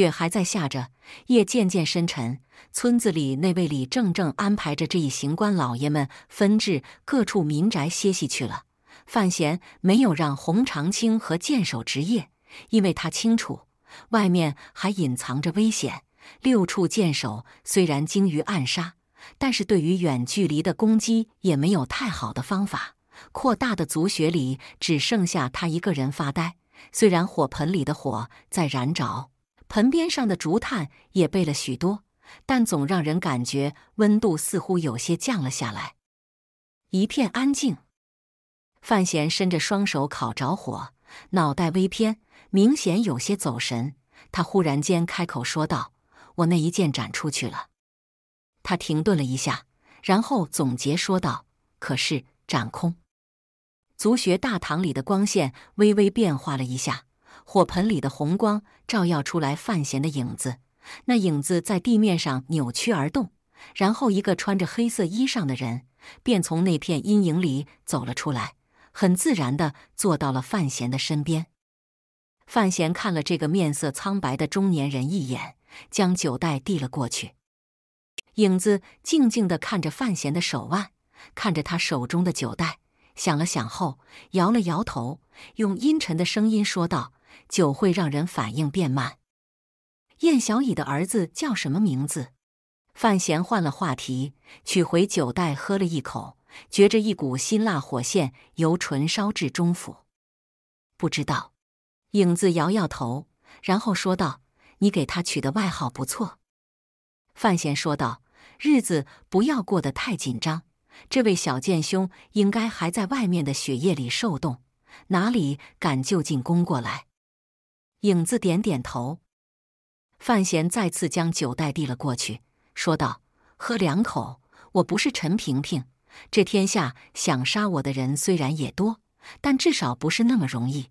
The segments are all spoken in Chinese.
雪还在下着，夜渐渐深沉。村子里那位李正正安排着这一行官老爷们分至各处民宅歇息去了。范闲没有让洪长青和剑手值夜，因为他清楚外面还隐藏着危险。六处剑手虽然精于暗杀，但是对于远距离的攻击也没有太好的方法。扩大的足穴里只剩下他一个人发呆。虽然火盆里的火在燃着。盆边上的竹炭也备了许多，但总让人感觉温度似乎有些降了下来。一片安静，范闲伸着双手烤着火，脑袋微偏，明显有些走神。他忽然间开口说道：“我那一剑斩出去了。”他停顿了一下，然后总结说道：“可是斩空。”族学大堂里的光线微微变化了一下。火盆里的红光照耀出来，范闲的影子。那影子在地面上扭曲而动，然后一个穿着黑色衣裳的人便从那片阴影里走了出来，很自然地坐到了范闲的身边。范闲看了这个面色苍白的中年人一眼，将酒袋递了过去。影子静静地看着范闲的手腕，看着他手中的酒袋，想了想后摇了摇头，用阴沉的声音说道。酒会让人反应变慢。燕小乙的儿子叫什么名字？范闲换了话题，取回酒袋喝了一口，觉着一股辛辣火线由唇烧至中府。不知道。影子摇摇头，然后说道：“你给他取的外号不错。”范闲说道：“日子不要过得太紧张。这位小剑兄应该还在外面的雪夜里受冻，哪里敢就近攻过来？”影子点点头，范闲再次将酒袋递了过去，说道：“喝两口，我不是陈萍萍。这天下想杀我的人虽然也多，但至少不是那么容易。”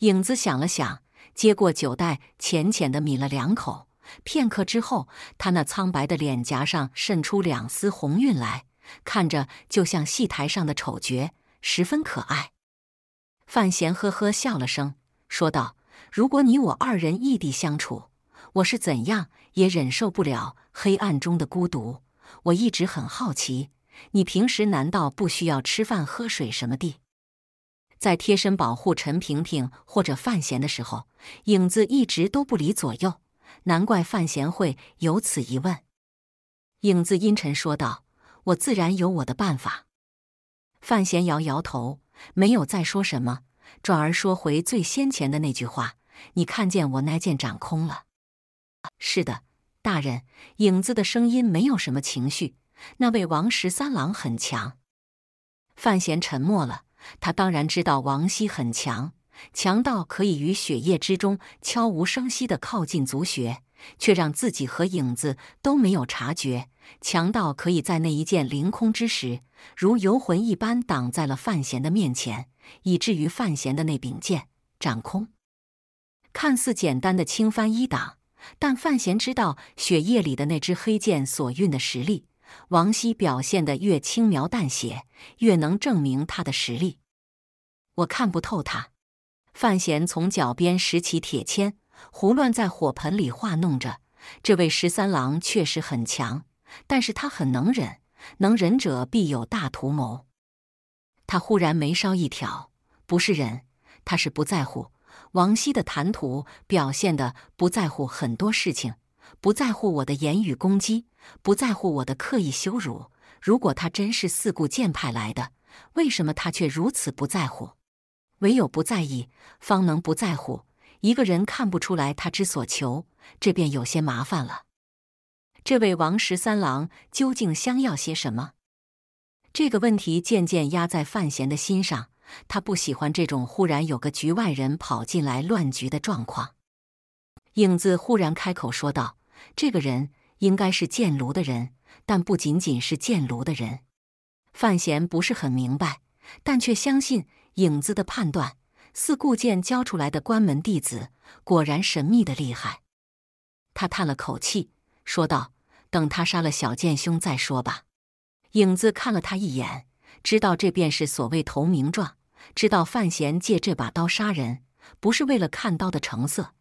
影子想了想，接过酒袋，浅浅的抿了两口。片刻之后，他那苍白的脸颊上渗出两丝红晕来，看着就像戏台上的丑角，十分可爱。范闲呵呵笑了声，说道。如果你我二人异地相处，我是怎样也忍受不了黑暗中的孤独。我一直很好奇，你平时难道不需要吃饭喝水什么的？在贴身保护陈萍萍或者范闲的时候，影子一直都不理左右，难怪范闲会有此疑问。影子阴沉说道：“我自然有我的办法。”范闲摇摇头，没有再说什么，转而说回最先前的那句话。你看见我那剑斩空了？是的，大人。影子的声音没有什么情绪。那位王十三郎很强。范闲沉默了。他当然知道王熙很强，强到可以于血液之中悄无声息地靠近足穴，却让自己和影子都没有察觉。强到可以在那一剑凌空之时，如游魂一般挡在了范闲的面前，以至于范闲的那柄剑斩空。看似简单的轻翻一档，但范闲知道雪夜里的那只黑剑所蕴的实力。王希表现得越轻描淡写，越能证明他的实力。我看不透他。范闲从脚边拾起铁签，胡乱在火盆里画弄着。这位十三郎确实很强，但是他很能忍。能忍者必有大图谋。他忽然眉梢一挑，不是忍，他是不在乎。王希的谈吐表现的不在乎很多事情，不在乎我的言语攻击，不在乎我的刻意羞辱。如果他真是四顾剑派来的，为什么他却如此不在乎？唯有不在意，方能不在乎。一个人看不出来他之所求，这便有些麻烦了。这位王十三郎究竟相要些什么？这个问题渐渐压在范闲的心上。他不喜欢这种忽然有个局外人跑进来乱局的状况。影子忽然开口说道：“这个人应该是剑炉的人，但不仅仅是剑炉的人。”范闲不是很明白，但却相信影子的判断。四顾剑教出来的关门弟子果然神秘的厉害。他叹了口气，说道：“等他杀了小剑兄再说吧。”影子看了他一眼，知道这便是所谓投名状。知道范闲借这把刀杀人，不是为了看刀的成色，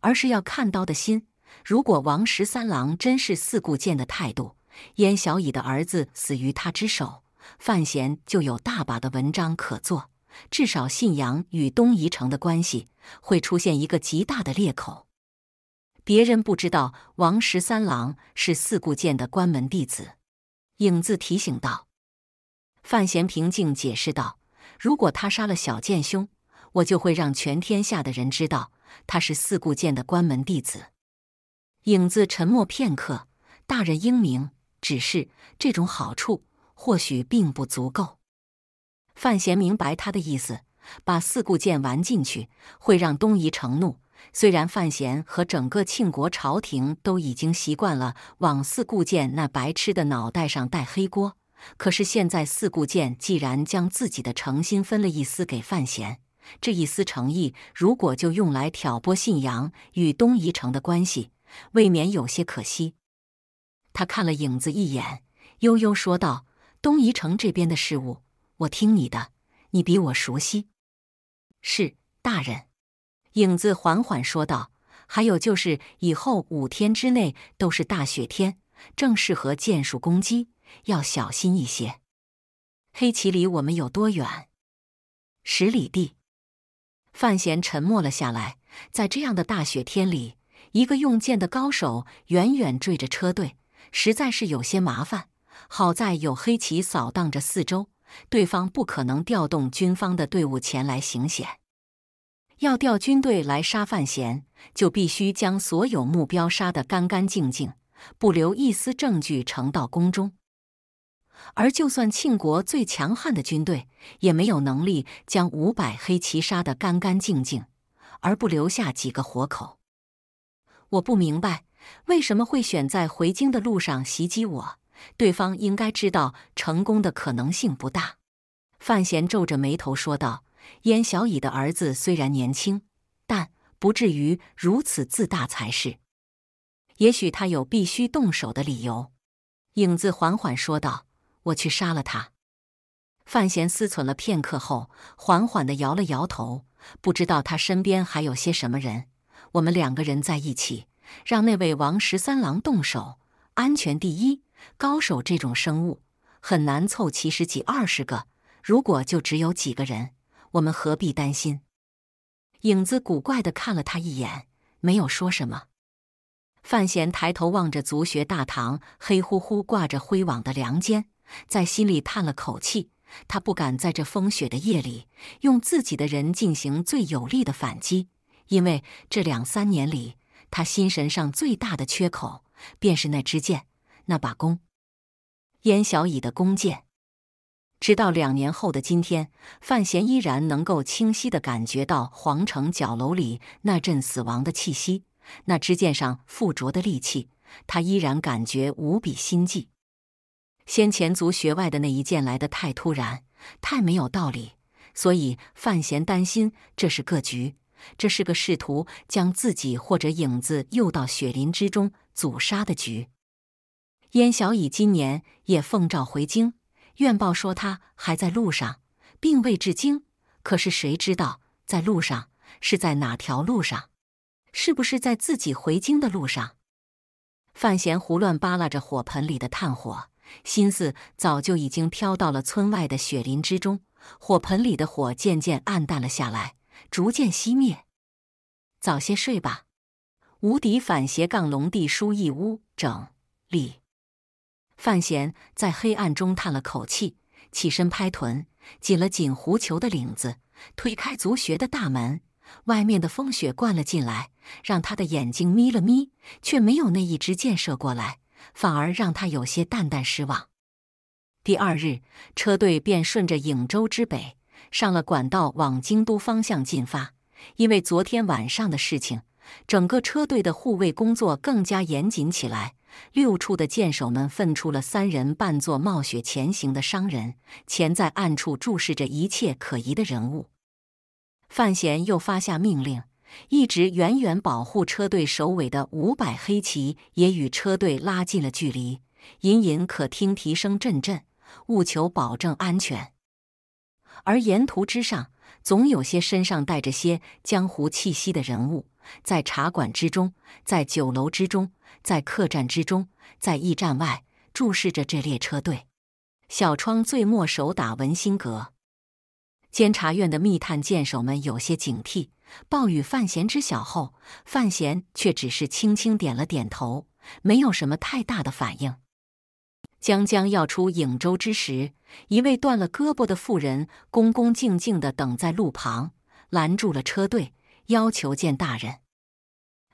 而是要看刀的心。如果王十三郎真是四顾剑的态度，燕小乙的儿子死于他之手，范闲就有大把的文章可做。至少信阳与东夷城的关系会出现一个极大的裂口。别人不知道王十三郎是四顾剑的关门弟子，影子提醒道。范闲平静解释道。如果他杀了小剑兄，我就会让全天下的人知道他是四顾剑的关门弟子。影子沉默片刻，大人英明，只是这种好处或许并不足够。范闲明白他的意思，把四顾剑玩进去会让东夷承怒。虽然范闲和整个庆国朝廷都已经习惯了往四顾剑那白痴的脑袋上戴黑锅。可是现在，四顾剑既然将自己的诚心分了一丝给范闲，这一丝诚意如果就用来挑拨信阳与东夷城的关系，未免有些可惜。他看了影子一眼，悠悠说道：“东夷城这边的事物，我听你的，你比我熟悉。”是大人，影子缓缓说道：“还有就是，以后五天之内都是大雪天，正适合剑术攻击。”要小心一些。黑棋离我们有多远？十里地。范闲沉默了下来。在这样的大雪天里，一个用剑的高手远远坠着车队，实在是有些麻烦。好在有黑棋扫荡着四周，对方不可能调动军方的队伍前来行险。要调军队来杀范闲，就必须将所有目标杀得干干净净，不留一丝证据呈到宫中。而就算庆国最强悍的军队，也没有能力将五百黑骑杀得干干净净，而不留下几个活口。我不明白为什么会选在回京的路上袭击我。对方应该知道成功的可能性不大。范闲皱着眉头说道：“燕小乙的儿子虽然年轻，但不至于如此自大才是。也许他有必须动手的理由。”影子缓缓说道。我去杀了他。范闲思忖了片刻后，缓缓地摇了摇头。不知道他身边还有些什么人。我们两个人在一起，让那位王十三郎动手，安全第一。高手这种生物很难凑，齐十几二十个。如果就只有几个人，我们何必担心？影子古怪地看了他一眼，没有说什么。范闲抬头望着族学大堂黑乎乎挂着灰网的梁间。在心里叹了口气，他不敢在这风雪的夜里用自己的人进行最有力的反击，因为这两三年里，他心神上最大的缺口便是那支箭、那把弓。燕小乙的弓箭，直到两年后的今天，范闲依然能够清晰的感觉到皇城角楼里那阵死亡的气息，那支箭上附着的戾气，他依然感觉无比心悸。先前族学外的那一剑来得太突然，太没有道理，所以范闲担心这是个局，这是个试图将自己或者影子诱到雪林之中阻杀的局。燕小乙今年也奉诏回京，院报说他还在路上，并未至京。可是谁知道在路上是在哪条路上？是不是在自己回京的路上？范闲胡乱扒拉着火盆里的炭火。心思早就已经飘到了村外的雪林之中，火盆里的火渐渐暗淡了下来，逐渐熄灭。早些睡吧。无敌反斜杠龙地书一屋整理。范闲在黑暗中叹了口气，起身拍臀，紧了紧狐裘的领子，推开族穴的大门。外面的风雪灌了进来，让他的眼睛眯了眯，却没有那一支箭射过来。反而让他有些淡淡失望。第二日，车队便顺着颍州之北上了管道，往京都方向进发。因为昨天晚上的事情，整个车队的护卫工作更加严谨起来。六处的箭手们分出了三人扮作冒雪前行的商人，潜在暗处注视着一切可疑的人物。范闲又发下命令。一直远远保护车队首尾的五百黑骑也与车队拉近了距离，隐隐可听蹄声阵阵，务求保证安全。而沿途之上，总有些身上带着些江湖气息的人物，在茶馆之中，在酒楼之中，在客栈之中，在驿站外注视着这列车队。小窗最末手打文心阁，监察院的密探剑手们有些警惕。暴雨，范闲知晓后，范闲却只是轻轻点了点头，没有什么太大的反应。将将要出颍州之时，一位断了胳膊的妇人恭恭敬敬地等在路旁，拦住了车队，要求见大人。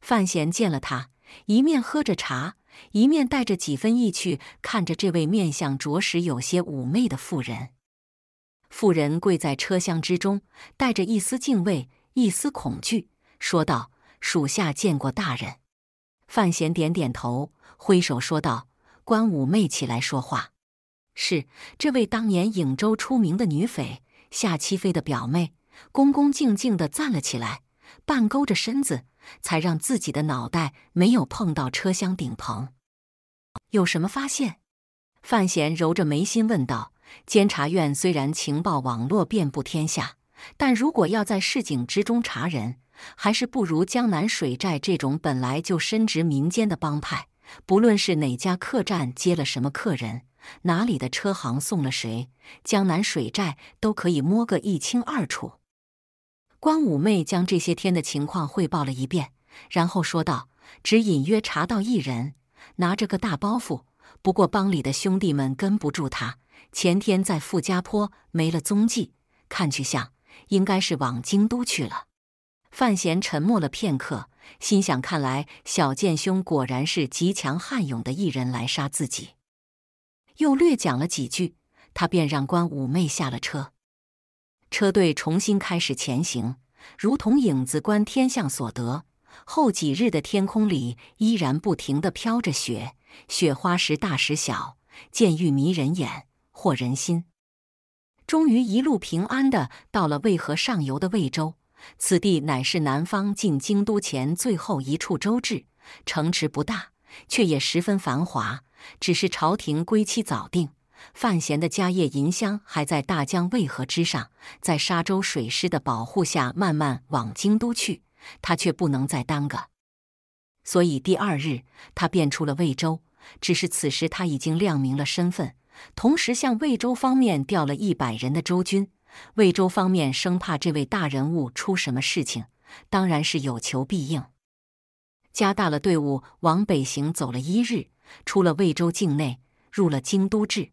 范闲见了他，一面喝着茶，一面带着几分意趣看着这位面相着实有些妩媚的妇人。妇人跪在车厢之中，带着一丝敬畏。一丝恐惧，说道：“属下见过大人。”范闲点点头，挥手说道：“关五妹起来说话。”是这位当年颍州出名的女匪夏七飞的表妹，恭恭敬敬的站了起来，半勾着身子，才让自己的脑袋没有碰到车厢顶棚。有什么发现？范闲揉着眉心问道：“监察院虽然情报网络遍布天下。”但如果要在市井之中查人，还是不如江南水寨这种本来就深植民间的帮派。不论是哪家客栈接了什么客人，哪里的车行送了谁，江南水寨都可以摸个一清二楚。关五妹将这些天的情况汇报了一遍，然后说道：“只隐约查到一人，拿着个大包袱，不过帮里的兄弟们跟不住他。前天在傅家坡没了踪迹，看去像……”应该是往京都去了。范闲沉默了片刻，心想：看来小剑兄果然是极强悍勇的一人来杀自己。又略讲了几句，他便让关五妹下了车。车队重新开始前行，如同影子观天象所得。后几日的天空里依然不停的飘着雪，雪花时大时小，见欲迷人眼，惑人心。终于一路平安的到了渭河上游的渭州，此地乃是南方进京都前最后一处州治，城池不大，却也十分繁华。只是朝廷归期早定，范闲的家业银箱还在大江渭河之上，在沙洲水师的保护下慢慢往京都去，他却不能再耽搁。所以第二日，他便出了渭州。只是此时他已经亮明了身份。同时向魏州方面调了一百人的州军，魏州方面生怕这位大人物出什么事情，当然是有求必应，加大了队伍往北行走了一日，出了魏州境内，入了京都治。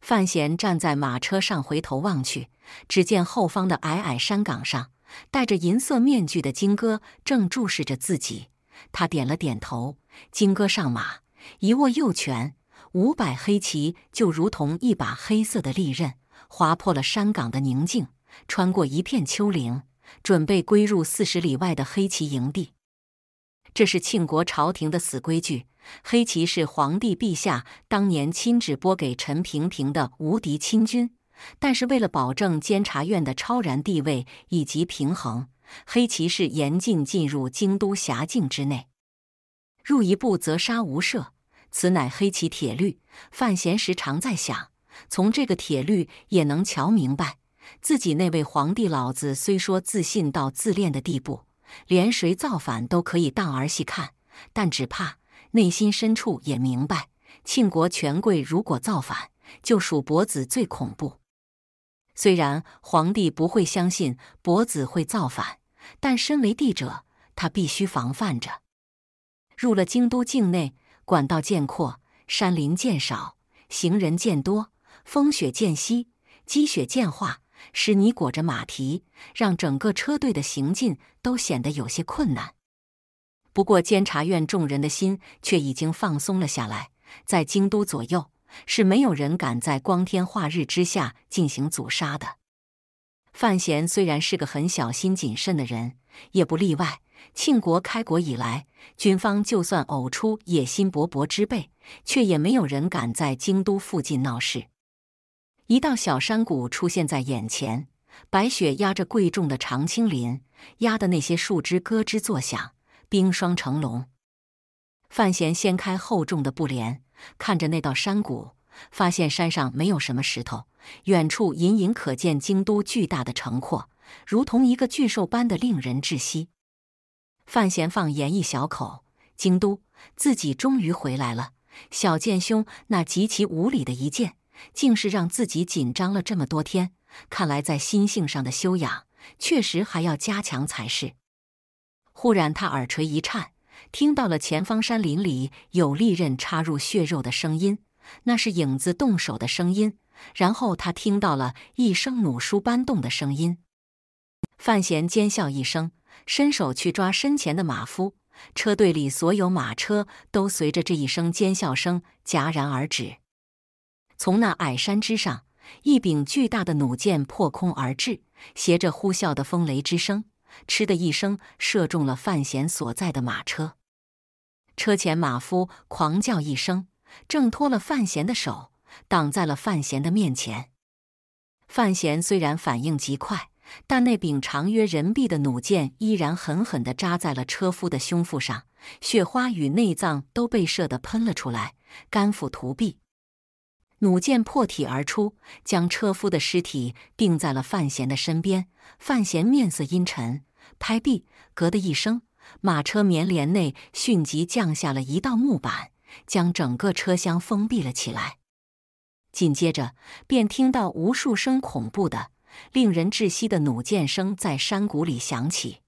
范闲站在马车上回头望去，只见后方的矮矮山岗上，戴着银色面具的金戈正注视着自己。他点了点头，金戈上马，一握右拳。五百黑骑就如同一把黑色的利刃，划破了山岗的宁静，穿过一片丘陵，准备归入四十里外的黑骑营地。这是庆国朝廷的死规矩。黑骑是皇帝陛下当年亲指拨给陈平平的无敌亲军，但是为了保证监察院的超然地位以及平衡，黑骑是严禁进入京都辖境之内，入一步则杀无赦。此乃黑棋铁律。范闲时常在想，从这个铁律也能瞧明白，自己那位皇帝老子虽说自信到自恋的地步，连谁造反都可以当儿戏看，但只怕内心深处也明白，庆国权贵如果造反，就属伯子最恐怖。虽然皇帝不会相信伯子会造反，但身为帝者，他必须防范着。入了京都境内。管道渐阔，山林渐少，行人渐多，风雪渐息，积雪渐化，使你裹着马蹄，让整个车队的行进都显得有些困难。不过，监察院众人的心却已经放松了下来。在京都左右，是没有人敢在光天化日之下进行阻杀的。范闲虽然是个很小心谨慎的人，也不例外。庆国开国以来，军方就算偶出野心勃勃之辈，却也没有人敢在京都附近闹事。一道小山谷出现在眼前，白雪压着贵重的长青林，压得那些树枝咯吱作响，冰霜成龙。范闲掀开厚重的布帘，看着那道山谷，发现山上没有什么石头。远处隐隐可见京都巨大的城廓，如同一个巨兽般的令人窒息。范闲放言一小口，京都，自己终于回来了。小剑兄那极其无礼的一剑，竟是让自己紧张了这么多天。看来在心性上的修养，确实还要加强才是。忽然，他耳垂一颤，听到了前方山林里有利刃插入血肉的声音，那是影子动手的声音。然后他听到了一声弩书搬动的声音，范闲尖笑一声，伸手去抓身前的马夫。车队里所有马车都随着这一声尖笑声戛然而止。从那矮山之上，一柄巨大的弩箭破空而至，携着呼啸的风雷之声，“嗤”的一声射中了范闲所在的马车。车前马夫狂叫一声，挣脱了范闲的手。挡在了范闲的面前。范闲虽然反应极快，但那柄长约人臂的弩箭依然狠狠地扎在了车夫的胸腹上，血花与内脏都被射得喷了出来，肝腹涂壁。弩箭破体而出，将车夫的尸体钉在了范闲的身边。范闲面色阴沉，拍臂，咯的一声，马车棉帘内迅即降下了一道木板，将整个车厢封闭了起来。紧接着，便听到无数声恐怖的、令人窒息的弩箭声在山谷里响起。